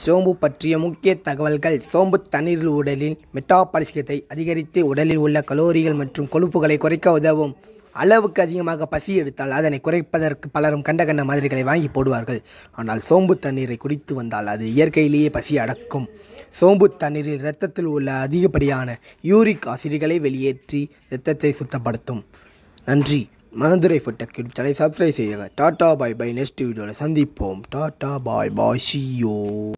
சோம்பு பற்றிய முக்கிய தகவல்கள் சோம்பு தண்ணீரில் உடலில் மெட்டாபாலிசத்தை அதிகரித்து உடலில் உள்ள கலோரிகள் மற்றும் கொழுப்புகளை குறைக்க உதவும் அளவுக்கு அதிகமாக பசி எடுத்தால் அதனை குறைப்பதற்கு பலரும் கண்ட கண்ட மாதிரிகளை வாங்கி போடுவார்கள் ஆனால் சோம்பு தண்ணீரை குடித்து வந்தால் அது இயற்கையிலேயே பசி அடக்கும் சோம்பு தண்ணீரில் இரத்தத்தில் உள்ள அதிகப்படியான யூரிக் ஆசிடுகளை வெளியேற்றி இரத்தத்தை சுத்தப்படுத்தும் நன்றி மதுரை ஃபுட்டக் யூடியூப் சேனலை சப்ஸ்கிரைப் செய்யுங்க டாட்டா பாய் பாய் நெக்ஸ்ட் வீடியோவில் சந்திப்போம் டாட்டா பாய் பாய் சியோ